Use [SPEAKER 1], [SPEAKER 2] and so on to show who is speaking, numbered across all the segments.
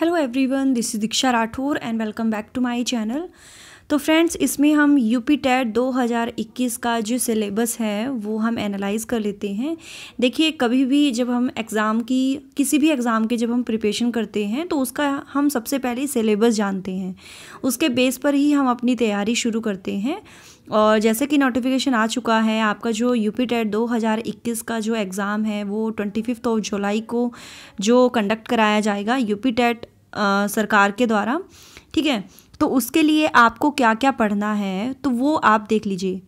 [SPEAKER 1] hello everyone this is Diksha Rathore and welcome back to my channel तो friends इसमें हम U P TET दो का जो सिलेबस है वो हम एनालाइज कर लेते हैं देखिए कभी भी जब हम एग्ज़ाम की किसी भी एग्ज़ाम के जब हम प्रिपरेशन करते हैं तो उसका हम सबसे पहले सिलेबस जानते हैं उसके बेस पर ही हम अपनी तैयारी शुरू करते हैं और जैसे कि नोटिफिकेशन आ चुका है आपका जो यू पी टेट इक्कीस का जो एग्ज़ाम है वो ट्वेंटी फिफ्थ ऑफ जुलाई को जो कंडक्ट कराया जाएगा यूपी टेट सरकार के द्वारा ठीक है तो उसके लिए आपको क्या क्या पढ़ना है तो वो आप देख लीजिए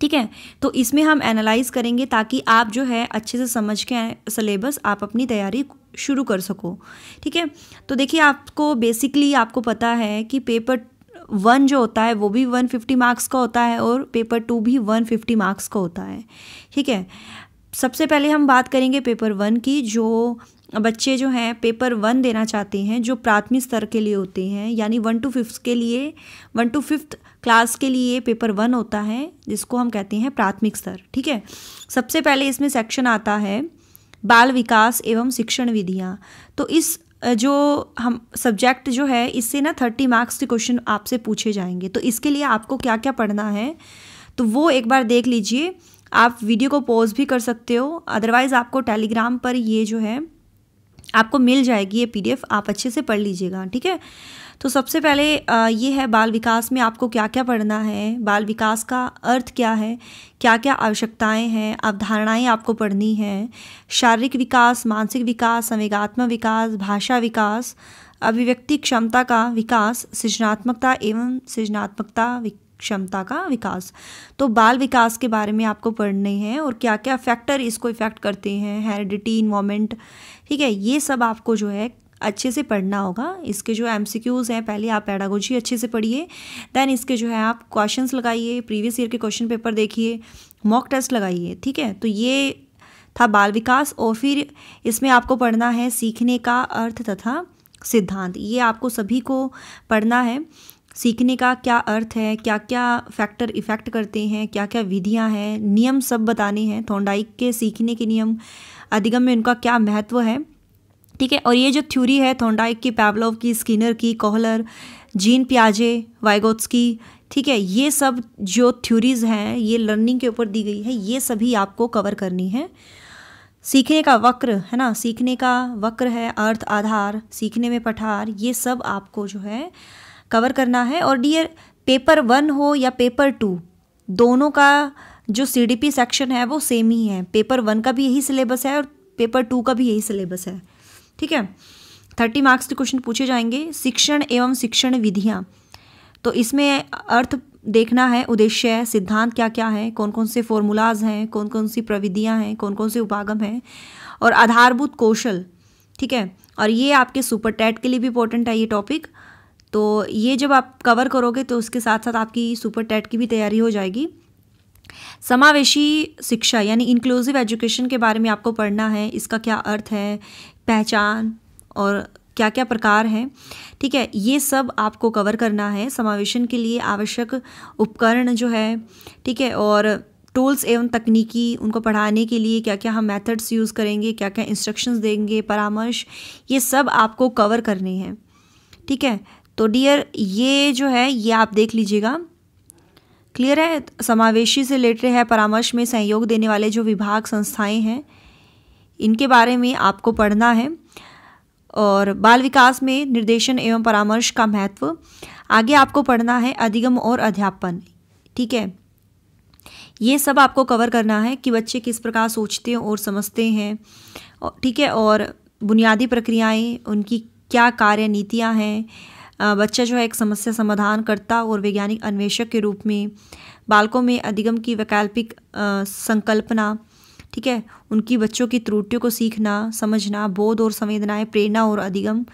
[SPEAKER 1] ठीक है तो इसमें हम एनालाइज करेंगे ताकि आप जो है अच्छे से समझ के सिलेबस आप अपनी तैयारी शुरू कर सको ठीक है तो देखिए आपको बेसिकली आपको पता है कि पेपर वन जो होता है वो भी 150 मार्क्स का होता है और पेपर टू भी 150 मार्क्स का होता है ठीक है सबसे पहले हम बात करेंगे पेपर वन की जो बच्चे जो हैं पेपर वन देना चाहते हैं जो प्राथमिक स्तर के लिए होते हैं यानी वन टू फिफ्थ के लिए वन टू फिफ्थ क्लास के लिए पेपर वन होता है जिसको हम कहते हैं प्राथमिक स्तर ठीक है सबसे पहले इसमें सेक्शन आता है बाल विकास एवं शिक्षण विधियाँ तो इस जो हम सब्जेक्ट जो है इससे ना थर्टी मार्क्स के क्वेश्चन आपसे पूछे जाएंगे तो इसके लिए आपको क्या क्या पढ़ना है तो वो एक बार देख लीजिए आप वीडियो को पॉज भी कर सकते हो अदरवाइज़ आपको टेलीग्राम पर ये जो है आपको मिल जाएगी ये पीडीएफ आप अच्छे से पढ़ लीजिएगा ठीक है तो सबसे पहले ये है बाल विकास में आपको क्या क्या पढ़ना है बाल विकास का अर्थ क्या है क्या क्या आवश्यकताएं हैं अवधारणाएं आपको पढ़नी हैं शारीरिक विकास मानसिक विकास संवेगात्मक विकास भाषा विकास अभिव्यक्ति क्षमता का विकास सृजनात्मकता एवं सृजनात्मकता क्षमता का विकास तो बाल विकास के बारे में आपको पढ़ने हैं और क्या क्या फैक्टर इसको इफ़ेक्ट करते हैं हेरिडिटी इन्वामेंट ठीक है ये सब आपको जो है अच्छे से पढ़ना होगा इसके जो एम हैं पहले आप पैडागोजी अच्छे से पढ़िए देन इसके जो है आप क्वेश्चन लगाइए प्रीवियस ईयर के क्वेश्चन पेपर देखिए मॉक टेस्ट लगाइए ठीक है तो ये था बाल विकास और फिर इसमें आपको पढ़ना है सीखने का अर्थ तथा सिद्धांत ये आपको सभी को पढ़ना है सीखने का क्या अर्थ है क्या क्या फैक्टर इफ़ेक्ट करते हैं क्या क्या विधियां हैं नियम सब बताने हैं थोंडाइक के सीखने के नियम अधिगम में उनका क्या महत्व है ठीक है और ये जो थ्योरी है थोंडाइक की पैवलोव की स्किनर की कोहलर जीन प्याजे वाइगोत्स की ठीक है ये सब जो थ्योरीज हैं ये लर्निंग के ऊपर दी गई है ये सभी आपको कवर करनी है सीखने का वक्र है ना सीखने का वक्र है अर्थ आधार सीखने में पठार ये सब आपको जो है कवर करना है और डियर पेपर वन हो या पेपर टू दोनों का जो सी सेक्शन है वो सेम ही है पेपर वन का भी यही सिलेबस है और पेपर टू का भी यही सिलेबस है ठीक है थर्टी मार्क्स के क्वेश्चन पूछे जाएंगे शिक्षण एवं शिक्षण विधियाँ तो इसमें अर्थ देखना है उद्देश्य है सिद्धांत क्या क्या है कौन कौन से फॉर्मूलाज हैं कौन कौन सी प्रविधियाँ हैं कौन कौन से उपागम हैं और आधारभूत कौशल ठीक है और ये आपके सुपर टैट के लिए भी इंपॉर्टेंट है ये टॉपिक तो ये जब आप कवर करोगे तो उसके साथ साथ आपकी सुपर टेट की भी तैयारी हो जाएगी समावेशी शिक्षा यानी इंक्लूसिव एजुकेशन के बारे में आपको पढ़ना है इसका क्या अर्थ है पहचान और क्या क्या प्रकार हैं ठीक है ये सब आपको कवर करना है समावेशन के लिए आवश्यक उपकरण जो है ठीक है और टूल्स एवं तकनीकी उनको पढ़ाने के लिए क्या क्या हम मेथड्स यूज़ करेंगे क्या क्या इंस्ट्रक्शंस देंगे परामर्श ये सब आपको कवर करने हैं ठीक है तो डियर ये जो है ये आप देख लीजिएगा क्लियर है समावेशी से रिलेटेड है परामर्श में सहयोग देने वाले जो विभाग संस्थाएं हैं इनके बारे में आपको पढ़ना है और बाल विकास में निर्देशन एवं परामर्श का महत्व आगे आपको पढ़ना है अधिगम और अध्यापन ठीक है ये सब आपको कवर करना है कि बच्चे किस प्रकार सोचते हैं और समझते हैं ठीक है और बुनियादी प्रक्रियाएं उनकी क्या कार्य नीतियाँ हैं बच्चा जो है एक समस्या समाधान करता और वैज्ञानिक अन्वेषक के रूप में बालकों में अधिगम की वैकल्पिक संकल्पना ठीक है उनकी बच्चों की त्रुटियों को सीखना समझना बोध और संवेदनाएं प्रेरणा और अधिगम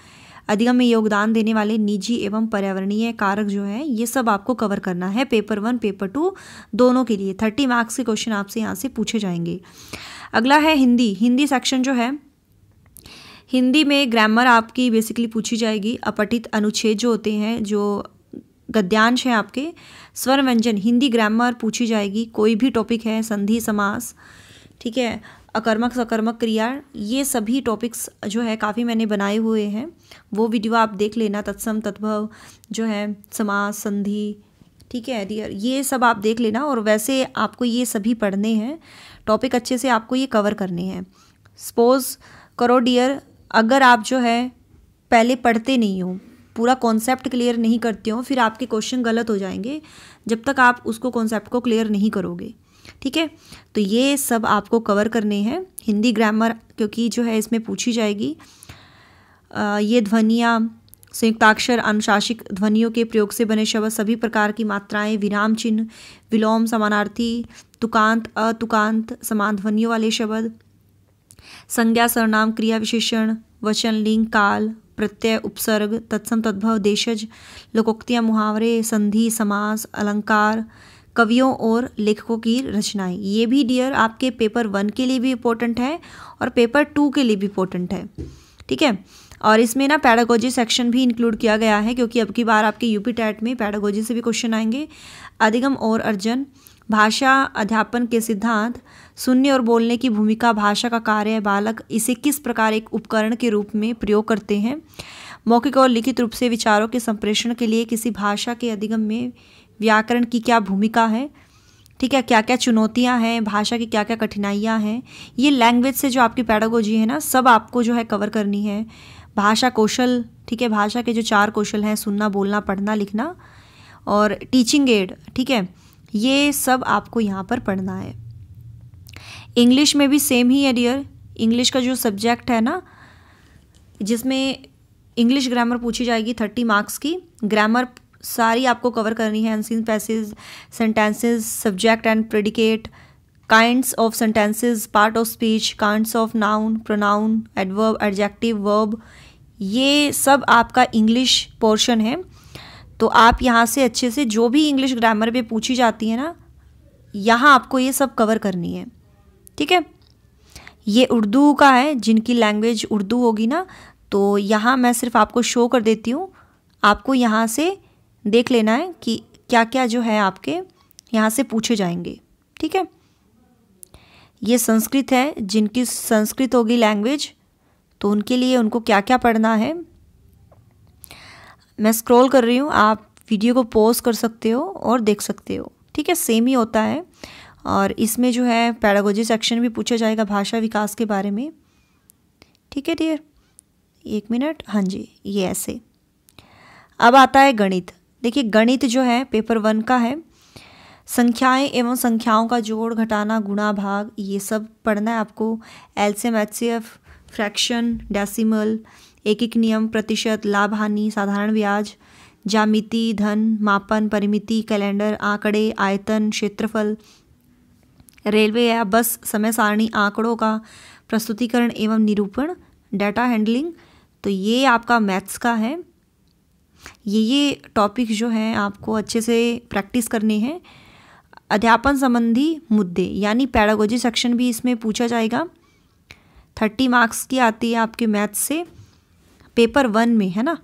[SPEAKER 1] अधिगम में योगदान देने वाले निजी एवं पर्यावरणीय कारक जो है ये सब आपको कवर करना है पेपर वन पेपर टू दोनों के लिए थर्टी मार्क्स के क्वेश्चन आपसे यहाँ से पूछे जाएंगे अगला है हिंदी हिंदी सेक्शन जो है हिंदी में ग्रामर आपकी बेसिकली पूछी जाएगी अपठित अनुच्छेद जो होते हैं जो गद्यांश हैं आपके स्वर व्यंजन हिंदी ग्रामर पूछी जाएगी कोई भी टॉपिक है संधि समास ठीक है अकर्मक सकर्मक क्रिया ये सभी टॉपिक्स जो है काफ़ी मैंने बनाए हुए हैं वो वीडियो आप देख लेना तत्सम तद्भव जो है समास संधि ठीक है डियर ये सब आप देख लेना और वैसे आपको ये सभी पढ़ने हैं टॉपिक अच्छे से आपको ये कवर करने हैं सपोज़ करो डियर अगर आप जो है पहले पढ़ते नहीं हो पूरा कॉन्सेप्ट क्लियर नहीं करते हो फिर आपके क्वेश्चन गलत हो जाएंगे जब तक आप उसको कॉन्सेप्ट को क्लियर नहीं करोगे ठीक है तो ये सब आपको कवर करने हैं हिंदी ग्रामर क्योंकि जो है इसमें पूछी जाएगी आ, ये ध्वनियाँ संयुक्ताक्षर अनुशासिक ध्वनियों के प्रयोग से बने शब्द सभी प्रकार की मात्राएं विराम चिन्ह विलोम समानार्थी तुकांत अतुकांत समान ध्वनियों वाले शब्द संज्ञा सरनाम क्रिया विशेषण वचन लिंग काल प्रत्यय उपसर्ग तत्सम तद्भव देशज लोकोक्तियाँ मुहावरे संधि समास अलंकार कवियों और लेखकों की रचनाएं ये भी डियर आपके पेपर वन के लिए भी इम्पोर्टेंट है और पेपर टू के लिए भी इम्पोर्टेंट है ठीक है और इसमें ना पैडागोजी सेक्शन भी इंक्लूड किया गया है क्योंकि अब की बार आपके यूपी टैट में पैडागोजी से भी क्वेश्चन आएंगे अधिगम और अर्जन भाषा अध्यापन के सिद्धांत सुनने और बोलने की भूमिका भाषा का कार्य है बालक इसे किस प्रकार एक उपकरण के रूप में प्रयोग करते हैं मौखिक और लिखित रूप से विचारों के संप्रेषण के लिए किसी भाषा के अधिगम में व्याकरण की क्या भूमिका है ठीक है क्या क्या चुनौतियां हैं भाषा की क्या क्या कठिनाइयां हैं ये लैंग्वेज से जो आपकी पैडागोजी है ना सब आपको जो है कवर करनी है भाषा कौशल ठीक है भाषा के जो चार कौशल हैं सुनना बोलना पढ़ना लिखना और टीचिंग एड ठीक है ये सब आपको यहाँ पर पढ़ना है इंग्लिश में भी सेम ही है डियर इंग्लिश का जो सब्जेक्ट है ना जिसमें इंग्लिश ग्रामर पूछी जाएगी थर्टी मार्क्स की ग्रामर सारी आपको कवर करनी है unseen passage sentences subject and predicate kinds of sentences part of speech kinds of noun pronoun adverb adjective verb ये सब आपका इंग्लिश पोर्शन है तो आप यहाँ से अच्छे से जो भी इंग्लिश ग्रामर पे पूछी जाती है ना यहाँ आपको ये सब कवर करनी है ठीक है ये उर्दू का है जिनकी लैंग्वेज उर्दू होगी ना तो यहाँ मैं सिर्फ आपको शो कर देती हूँ आपको यहाँ से देख लेना है कि क्या क्या जो है आपके यहाँ से पूछे जाएंगे ठीक है ये संस्कृत है जिनकी संस्कृत होगी लैंग्वेज तो उनके लिए उनको क्या क्या पढ़ना है मैं स्क्रॉल कर रही हूँ आप वीडियो को पॉज कर सकते हो और देख सकते हो ठीक है सेम ही होता है और इसमें जो है पैडागोजी सेक्शन भी पूछा जाएगा भाषा विकास के बारे में ठीक है डियर एक मिनट हाँ जी ये ऐसे अब आता है गणित देखिए गणित जो है पेपर वन का है संख्याएं एवं संख्याओं का जोड़ घटाना गुणा भाग ये सब पढ़ना है आपको LCM H C F fraction decimal एक एक नियम प्रतिशत लाभ हानि साधारण ब्याज जामिति धन मापन परिमिति कैलेंडर आंकड़े आयतन क्षेत्रफल रेलवे या बस समय सारणी आंकड़ों का प्रस्तुतिकरण एवं निरूपण डाटा हैंडलिंग तो ये आपका मैथ्स का है ये ये टॉपिक जो हैं आपको अच्छे से प्रैक्टिस करने हैं अध्यापन संबंधी मुद्दे यानी पैडागोजी सेक्शन भी इसमें पूछा जाएगा थर्टी मार्क्स की आती है आपके मैथ्स से पेपर वन में है ना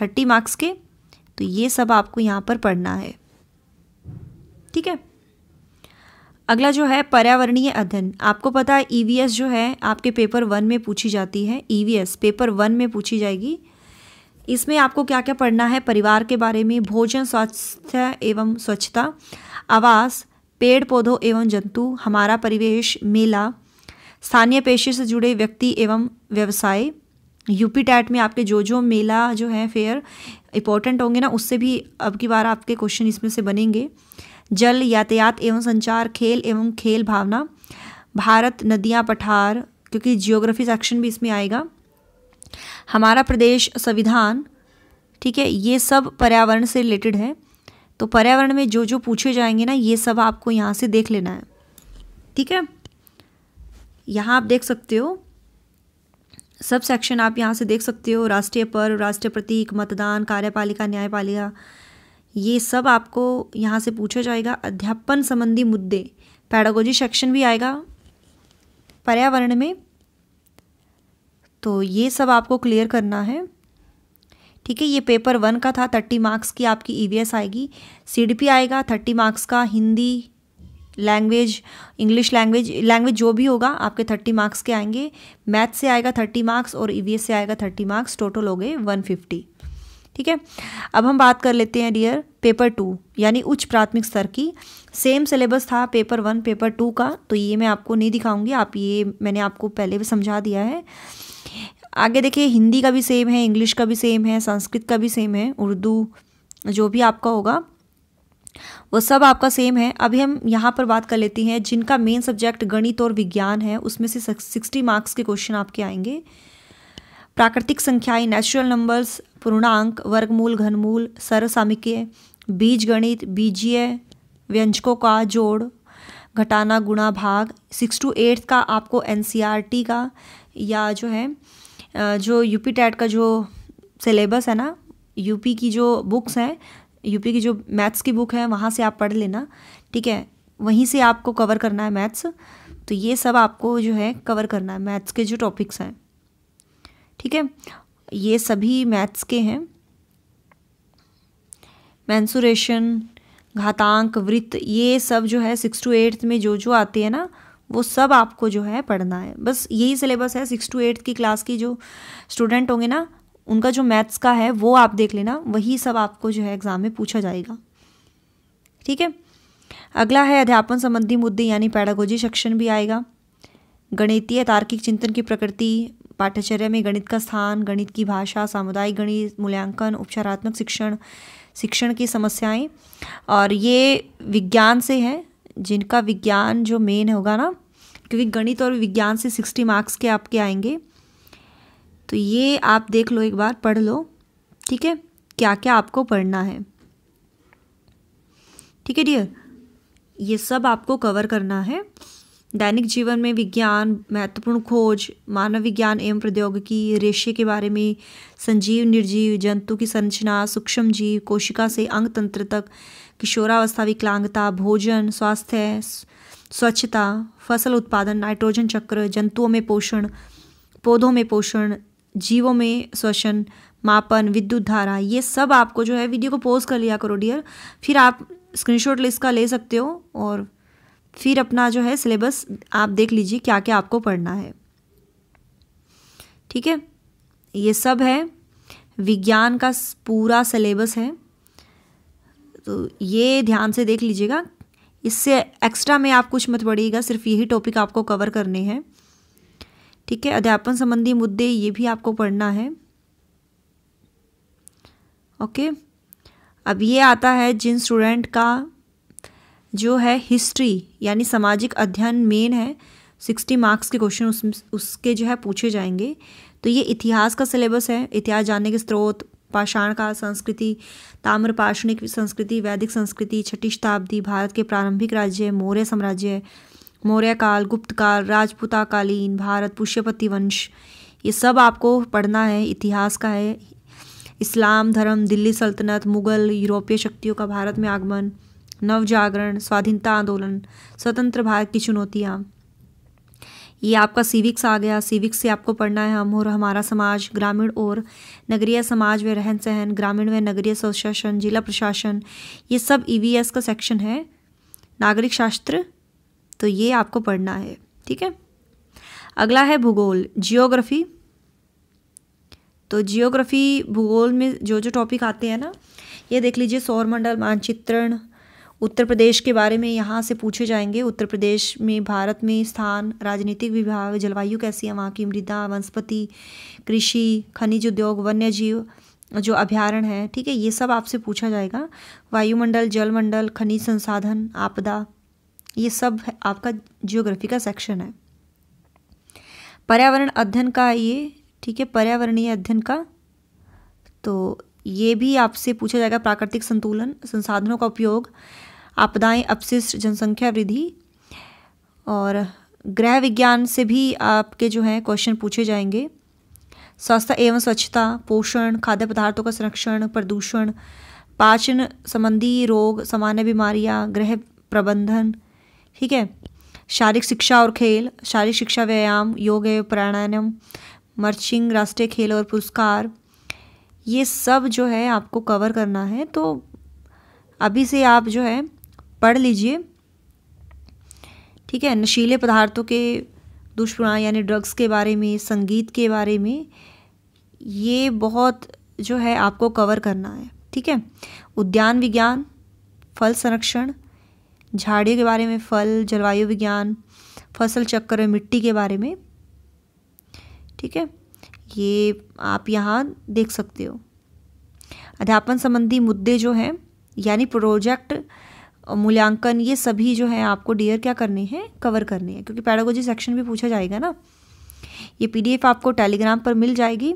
[SPEAKER 1] थर्टी मार्क्स के तो ये सब आपको यहाँ पर पढ़ना है ठीक है अगला जो है पर्यावरणीय अध्ययन आपको पता है ई e जो है आपके पेपर वन में पूछी जाती है ई e पेपर वन में पूछी जाएगी इसमें आपको क्या क्या पढ़ना है परिवार के बारे में भोजन स्वास्थ्य एवं स्वच्छता आवास पेड़ पौधों एवं जंतु हमारा परिवेश मेला स्थानीय पेशे से जुड़े व्यक्ति एवं व्यवसाय यूपी टैट में आपके जो जो मेला जो है फेयर इंपॉर्टेंट होंगे ना उससे भी अब की बार आपके क्वेश्चन इसमें से बनेंगे जल यातायात एवं संचार खेल एवं खेल भावना भारत नदियाँ पठार क्योंकि जियोग्राफी सेक्शन भी इसमें आएगा हमारा प्रदेश संविधान ठीक है ये सब पर्यावरण से रिलेटेड है तो पर्यावरण में जो जो पूछे जाएंगे ना ये सब आपको यहाँ से देख लेना है ठीक है यहाँ आप देख सकते हो सब सेक्शन आप यहाँ से देख सकते हो राष्ट्रीय पर्व राष्ट्रीय प्रतीक मतदान कार्यपालिका न्यायपालिका ये सब आपको यहाँ से पूछा जाएगा अध्यापन संबंधी मुद्दे पैडागोजी सेक्शन भी आएगा पर्यावरण में तो ये सब आपको क्लियर करना है ठीक है ये पेपर वन का था थर्टी मार्क्स की आपकी ई e आएगी सी आएगा थर्टी मार्क्स का Hindi language English language language जो भी होगा आपके थर्टी मार्क्स के आएंगे मैथ से आएगा थर्टी मार्क्स और ई e से आएगा थर्टी मार्क्स टोटल हो गए वन फिफ्टी ठीक है अब हम बात कर लेते हैं डियर पेपर टू यानी उच्च प्राथमिक स्तर की सेम सिलेबस था पेपर वन पेपर टू का तो ये मैं आपको नहीं दिखाऊंगी आप ये मैंने आपको पहले भी समझा दिया है आगे देखिए हिंदी का भी सेम है इंग्लिश का भी सेम है संस्कृत का भी सेम है उर्दू जो भी आपका होगा वो सब आपका सेम है अभी हम यहाँ पर बात कर लेती हैं जिनका मेन सब्जेक्ट गणित और विज्ञान है उसमें से सिक्सटी मार्क्स के क्वेश्चन आपके आएंगे प्राकृतिक संख्याएं नेचुरल नंबर्स पूर्णांक वर्गमूल घनमूल सरसामिकीय बीज गणित बीजीय व्यंजकों का जोड़ घटाना गुणा भाग सिक्स टू एट्थ का आपको एन e का या जो है जो यूपी टैट का जो सिलेबस है ना यूपी की जो बुक्स हैं यूपी की जो मैथ्स की बुक है वहाँ से आप पढ़ लेना ठीक है वहीं से आपको कवर करना है मैथ्स तो ये सब आपको जो है कवर करना है मैथ्स के जो टॉपिक्स हैं ठीक है ये सभी मैथ्स के हैं मैंसुरेशन घातांक वृत्त ये सब जो है सिक्स टू एट्थ में जो जो आते हैं ना वो सब आपको जो है पढ़ना है बस यही सिलेबस है सिक्स टू एट्थ की क्लास की जो स्टूडेंट होंगे ना उनका जो मैथ्स का है वो आप देख लेना वही सब आपको जो है एग्ज़ाम में पूछा जाएगा ठीक है अगला है अध्यापन संबंधी मुद्दे यानी पैडागोजी सेक्शन भी आएगा गणितीय तार्किक चिंतन की प्रकृति पाठ्यचर्या में गणित का स्थान गणित की भाषा सामुदायिक गणित मूल्यांकन उपचारात्मक शिक्षण शिक्षण की समस्याएं और ये विज्ञान से है जिनका विज्ञान जो मेन होगा ना क्योंकि गणित और विज्ञान से सिक्सटी मार्क्स के आपके आएंगे तो ये आप देख लो एक बार पढ़ लो ठीक है क्या क्या आपको पढ़ना है ठीक है डियर ये सब आपको कवर करना है दैनिक जीवन में विज्ञान महत्वपूर्ण खोज मानव विज्ञान एवं प्रौद्योगिकी रेशे के बारे में संजीव निर्जीव जंतु की संरचना सूक्ष्म जीव कोशिका से अंग तंत्र तक किशोरावस्था विकलांगता भोजन स्वास्थ्य स्वच्छता फसल उत्पादन नाइट्रोजन चक्र जंतुओं में पोषण पौधों में पोषण जीवों में श्वसन मापन विद्युत धारा ये सब आपको जो है वीडियो को पॉज कर लिया करो डियर फिर आप स्क्रीनशॉट लिस्ट का ले सकते हो और फिर अपना जो है सिलेबस आप देख लीजिए क्या क्या आपको पढ़ना है ठीक है ये सब है विज्ञान का पूरा सिलेबस है तो ये ध्यान से देख लीजिएगा इससे एक्स्ट्रा में आप कुछ मत पढ़िएगा सिर्फ यही टॉपिक आपको कवर करने हैं ठीक है अध्यापन संबंधी मुद्दे ये भी आपको पढ़ना है ओके अब ये आता है जिन स्टूडेंट का जो है हिस्ट्री यानी सामाजिक अध्ययन मेन है सिक्सटी मार्क्स के क्वेश्चन उस, उसके जो है पूछे जाएंगे तो ये इतिहास का सिलेबस है इतिहास जानने के स्रोत पाषाण का संस्कृति ताम्रपाषणिक संस्कृति वैदिक संस्कृति छठी शताब्दी भारत के प्रारंभिक राज्य मौर्य साम्राज्य मौर्य काल गुप्त काल राजपूता कालीन भारत पुष्यपति वंश ये सब आपको पढ़ना है इतिहास का है इस्लाम धर्म दिल्ली सल्तनत मुगल यूरोपीय शक्तियों का भारत में आगमन नव जागरण स्वाधीनता आंदोलन स्वतंत्र भारत की चुनौतियाँ ये आपका सिविक्स आ गया सिविक्स से आपको पढ़ना है हम और हमारा समाज ग्रामीण और नगरीय समाज व रहन सहन ग्रामीण व नगरीय स्वशासन जिला प्रशासन ये सब ई e का सेक्शन है नागरिक शास्त्र तो ये आपको पढ़ना है ठीक है अगला है भूगोल जियोग्राफी तो जियोग्राफी भूगोल में जो जो टॉपिक आते हैं ना ये देख लीजिए सौरमंडल मानचित्रण उत्तर प्रदेश के बारे में यहाँ से पूछे जाएंगे उत्तर प्रदेश में भारत में स्थान राजनीतिक विभाग जलवायु कैसी है वहाँ की मृदा वनस्पति कृषि खनिज उद्योग वन्य जीव जो अभ्यारण्य है ठीक है ये सब आपसे पूछा जाएगा वायुमंडल जलमंडल खनिज संसाधन आपदा ये सब आपका जियोग्राफी का सेक्शन है पर्यावरण अध्ययन का ये ठीक है पर्यावरणीय अध्ययन का तो ये भी आपसे पूछा जाएगा प्राकृतिक संतुलन संसाधनों का उपयोग आपदाएं अपशिष्ट जनसंख्या वृद्धि और गृह विज्ञान से भी आपके जो हैं क्वेश्चन पूछे जाएंगे स्वास्थ्य एवं स्वच्छता पोषण खाद्य पदार्थों का संरक्षण प्रदूषण पाचन संबंधी रोग सामान्य बीमारियां गृह प्रबंधन ठीक है शारीरिक शिक्षा और खेल शारीरिक शिक्षा व्यायाम योग प्राणायाम मर्चिंग राष्ट्रीय खेल और पुरस्कार ये सब जो है आपको कवर करना है तो अभी से आप जो है पढ़ लीजिए ठीक है नशीले पदार्थों के दुष्प्रणाम यानी ड्रग्स के बारे में संगीत के बारे में ये बहुत जो है आपको कवर करना है ठीक है उद्यान विज्ञान फल संरक्षण झाड़ियों के बारे में फल जलवायु विज्ञान फसल चक्कर और मिट्टी के बारे में ठीक है ये आप यहाँ देख सकते हो अध्यापन संबंधी मुद्दे जो हैं यानी प्रोजेक्ट मूल्यांकन ये सभी जो है आपको डियर क्या करने हैं कवर करने हैं क्योंकि पैडागोजी सेक्शन भी पूछा जाएगा ना ये पीडीएफ आपको टेलीग्राम पर मिल जाएगी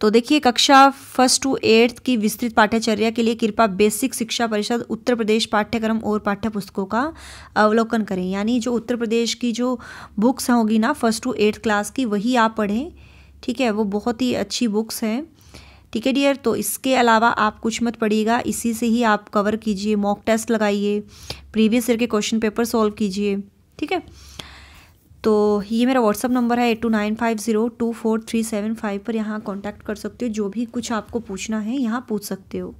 [SPEAKER 1] तो देखिए कक्षा फर्स्ट टू एट्थ की विस्तृत पाठ्यचर्या के लिए कृपा बेसिक शिक्षा परिषद उत्तर प्रदेश पाठ्यक्रम और पाठ्य पुस्तकों का अवलोकन करें यानी जो उत्तर प्रदेश की जो बुक्स होगी ना फर्स्ट टू एट्थ क्लास की वही आप पढ़ें ठीक है वो बहुत ही अच्छी बुक्स हैं ठीक है डियर तो इसके अलावा आप कुछ मत पढ़िएगा इसी से ही आप कवर कीजिए मॉक टेस्ट लगाइए प्रीवियस ईयर के क्वेश्चन पेपर सॉल्व कीजिए ठीक है तो ये मेरा व्हाट्सअप नंबर है eight two nine five zero two four three seven five पर यहाँ कांटेक्ट कर सकते हो जो भी कुछ आपको पूछना है यहाँ पूछ सकते हो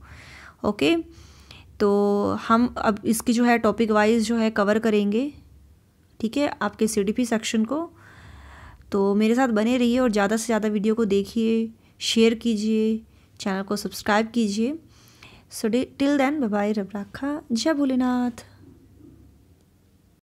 [SPEAKER 1] ओके तो हम अब इसकी जो है टॉपिक वाइज जो है कवर करेंगे ठीक है आपके सी सेक्शन को तो मेरे साथ बने रहिए और ज़्यादा से ज़्यादा वीडियो को देखिए शेयर कीजिए चैनल को सब्सक्राइब कीजिए सो टिल देन बाय रब राखा जय भोलेनाथ